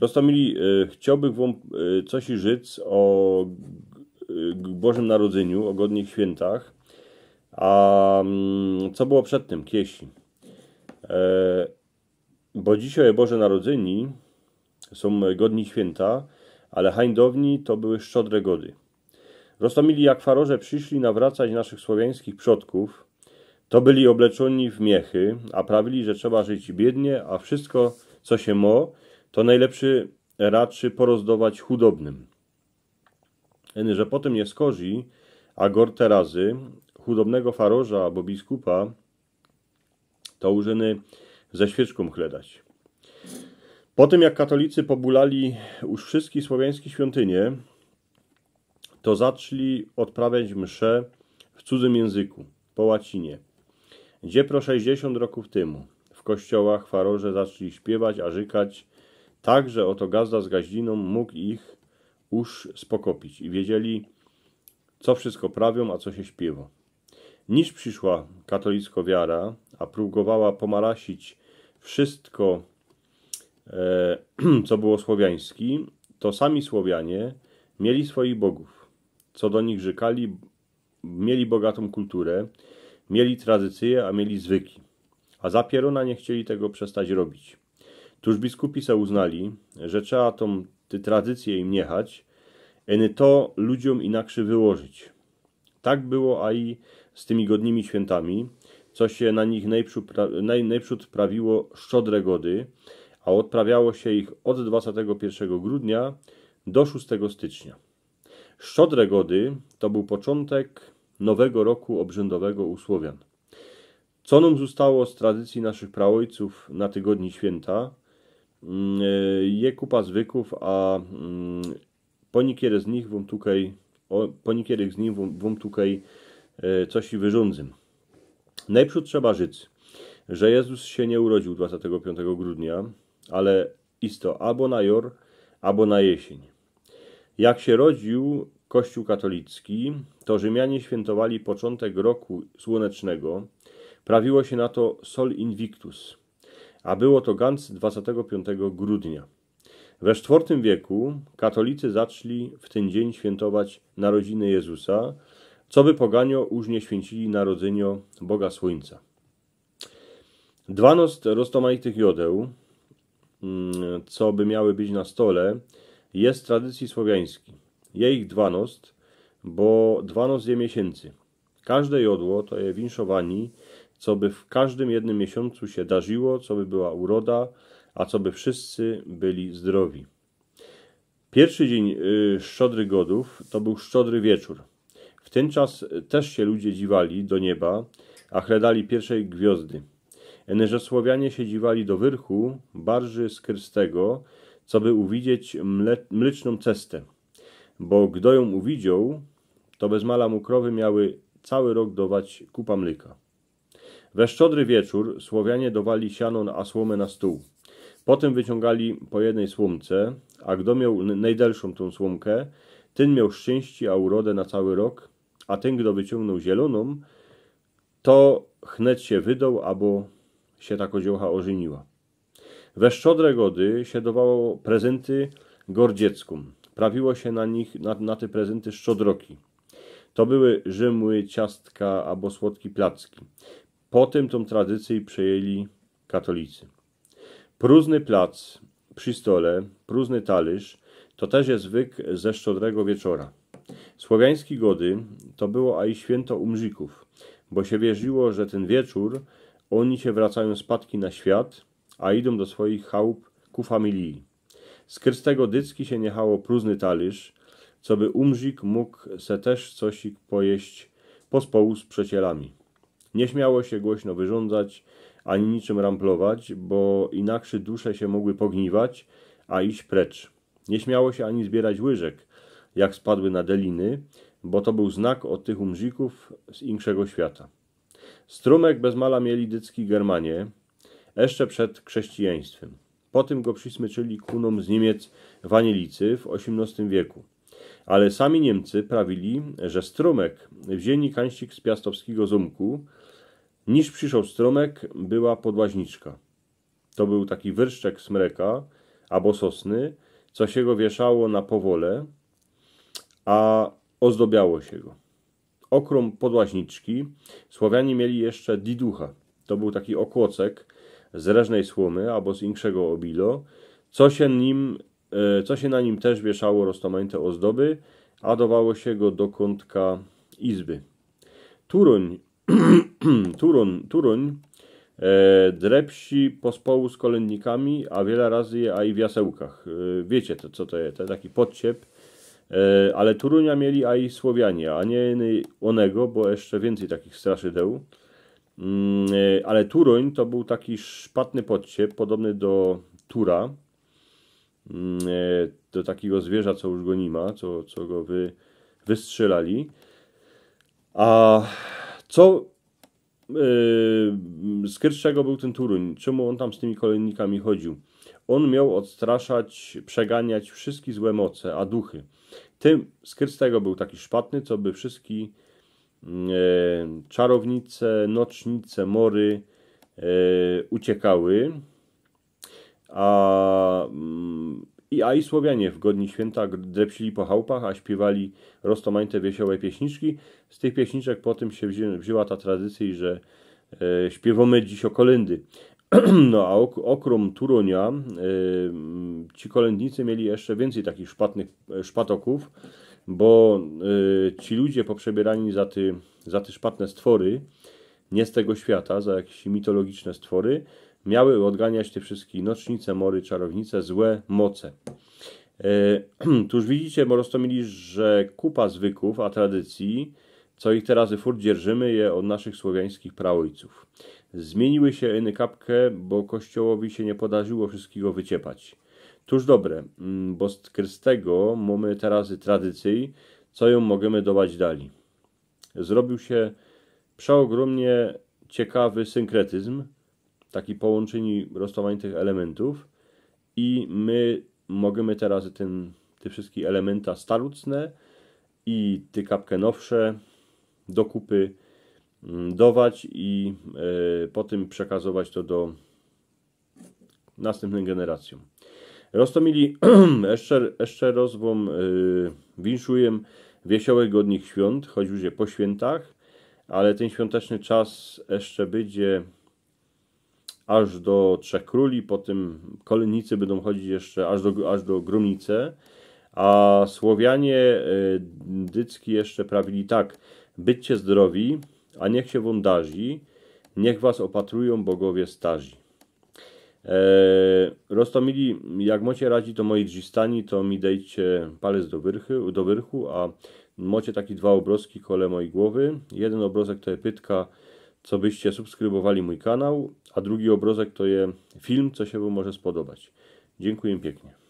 Rostomili, e, chciałbym Wam e, coś rzec o e, Bożym Narodzeniu, o godnych świętach. A mm, co było przed tym, kieśli? Bo dzisiaj Boże Narodzeni są godni święta, ale hańdowni to były szczodre gody. Rostomili jak farorze przyszli nawracać naszych słowiańskich przodków, to byli obleczeni w miechy, a prawili, że trzeba żyć biednie, a wszystko, co się mo, to najlepszy raczy porozdawać chudobnym. Że potem nie skorzy, a gor terazy, chudobnego faroża albo biskupa, to użyny ze świeczką chledać. Po tym, jak katolicy pobulali już wszystkie słowiańskie świątynie, to zaczęli odprawiać msze w cudzym języku, po łacinie. Gdzie pro 60 roków temu w kościołach faroże zaczęli śpiewać, ażykać tak, że oto gazda z gaździną mógł ich już spokopić i wiedzieli, co wszystko prawią, a co się śpiewa. Niż przyszła katolicko wiara, a próbowała pomarasić wszystko, e, co było słowiańskie, to sami Słowianie mieli swoich bogów, co do nich rzekali, mieli bogatą kulturę, mieli tradycje, a mieli zwyki, a za zapierona nie chcieli tego przestać robić. Tuż biskupi se uznali, że trzeba tą tradycję im niechać, eny to ludziom inaczej wyłożyć. Tak było a i z tymi godnymi świętami, co się na nich najprzód, naj, najprzód prawiło szczodre gody, a odprawiało się ich od 21 grudnia do 6 stycznia. Szczodre gody to był początek nowego roku obrzędowego u Słowian. Co nam zostało z tradycji naszych praojców na tygodni święta – Mm, e, je kupa zwyków, a mm, po niektórych z nich wam tutaj, po niektórych z nich wam, tutaj e, coś i wyrządzym. Najprzód trzeba żyć, że Jezus się nie urodził 25 grudnia, ale isto albo na jor, albo na jesień. Jak się rodził Kościół katolicki, to Rzymianie świętowali początek roku słonecznego. Prawiło się na to Sol Invictus – a było to Gans 25 grudnia. We IV wieku katolicy zaczęli w ten dzień świętować narodziny Jezusa, co by poganio użnie święcili narodzynio Boga Słońca. Dwanost roztomaitych jodeł, mm, co by miały być na stole, jest tradycji słowiańskiej. Je ich dwanost, bo je miesięcy. Każde jodło to je winszowani, co by w każdym jednym miesiącu się darzyło, co by była uroda, a co by wszyscy byli zdrowi. Pierwszy dzień y, Szczodry Godów to był Szczodry Wieczór. W ten czas też się ludzie dziwali do nieba, a chledali pierwszej gwiazdy. Enerzesłowianie się dziwali do wyrchu, barży skrystego, co by uwidzieć mle, mleczną cestę. Bo gdy ją uwidział, to bez mala mu krowy miały cały rok dawać kupa mleka. We szczodry wieczór Słowianie dowali siano a słomę na stół. Potem wyciągali po jednej słomce, a kto miał najdalszą tą słomkę, ten miał szczęście a urodę na cały rok, a ten, kto wyciągnął zieloną, to chnet się wydał, albo się ta koziołcha ożeniła. We szczodre gody się dawało prezenty gordzieckum. Prawiło się na nich, na, na te prezenty szczodroki. To były rzymły, ciastka albo słodki placki. Potem tą tradycję przejęli katolicy. Próżny plac przy stole, próżny talerz, to też jest wyk ze szczodrego wieczora. Słowiański gody to było a i święto umrzyków, bo się wierzyło, że ten wieczór oni się wracają z patki na świat, a idą do swoich chałup ku familii. Z krystego dycki się niechało próżny talerz, co by umrzik mógł se też coś pojeść pospołu z przecielami. Nie śmiało się głośno wyrządzać, ani niczym ramplować, bo inaczej dusze się mogły pogniwać, a iść precz. Nie śmiało się ani zbierać łyżek, jak spadły na deliny, bo to był znak od tych umrzików z inkszego świata. Strumek bez mala mieli dycki Germanie, jeszcze przed chrześcijaństwem. Potem go przysmyczyli kunom z Niemiec wanielicy w XVIII wieku. Ale sami Niemcy prawili, że strumek wzięli kańścik z piastowskiego Zumku, Niż przyszedł stromek, była podłaźniczka. To był taki wyrszczek smreka albo sosny, co się go wieszało na powole, a ozdobiało się go. Okrom podłaźniczki Słowianie mieli jeszcze diducha. To był taki okłocek z reżnej słomy albo z inkszego obilo, co się, nim, e, co się na nim też wieszało roztomajte ozdoby, a dawało się go do kątka izby. Turoń Turun, Turuń e, drepsi pospołu z kolędnikami, a wiele razy je, a i w jasełkach. E, wiecie to, co to jest, to jest taki podciep. E, ale Turunia mieli, a i Słowianie, a nie onego, bo jeszcze więcej takich straszydeł. Mm, e, ale Turuń to był taki szpatny podciep, podobny do Tura, mm, e, do takiego zwierza, co już go nie ma, co, co go wy, wystrzelali. A co Yy, z Kyrczego był ten Turuń. Czemu on tam z tymi kolejnikami chodził? On miał odstraszać, przeganiać wszystkie złe moce, a duchy. Tym z Kyrczego był taki szpatny, co by wszystkie yy, czarownice, nocznice, mory yy, uciekały. A mm, i, a i Słowianie w godni święta drepsili po chałupach, a śpiewali roztomańte wiesiołe pieśniczki. Z tych pieśniczek potem się wzię, wzięła ta tradycja, że e, śpiewamy dziś o No a ok, okrom Turonia e, ci kolędnicy mieli jeszcze więcej takich szpatnych e, szpatoków, bo e, ci ludzie poprzebierani za te za szpatne stwory, nie z tego świata, za jakieś mitologiczne stwory, miały odganiać te wszystkie nocznice, mory, czarownice, złe moce. E, tuż widzicie, Morostomili, że kupa zwyków, a tradycji, co ich teraz furt dzierżymy, je od naszych słowiańskich praojców. Zmieniły się inny kapkę, bo kościołowi się nie podarzyło wszystkiego wyciepać. Tuż dobre, mm, bo z krystego mamy teraz tradycji, co ją możemy dawać dali. Zrobił się przeogromnie ciekawy synkretyzm, taki połączyni rozstawiania tych elementów i my możemy teraz ten, te wszystkie elementa starucne i te kapkę nowsze do kupy mm, dawać i y, potem przekazować to do następnej generacji. Rostomili jeszcze, jeszcze rozwom y, e, winszuję wiesiołych godnych świąt, choć już po świętach, ale ten świąteczny czas jeszcze będzie aż do Trzech Króli, potem kolennicy będą chodzić jeszcze aż do, aż do Grumnicy, a Słowianie e, dycki jeszcze prawili tak, bycie zdrowi, a niech się wądazi, niech was opatrują bogowie starzy. Eee, Rostomili, jak mocie radzi to moi dżistani, to mi dejcie palec do, wyrchy, do wyrchu, a mocie taki dwa obrozki kole mojej głowy. Jeden obrozek to jest pytka, co byście subskrybowali mój kanał, a drugi obrozek to jest film, co się Wam może spodobać. Dziękuję pięknie.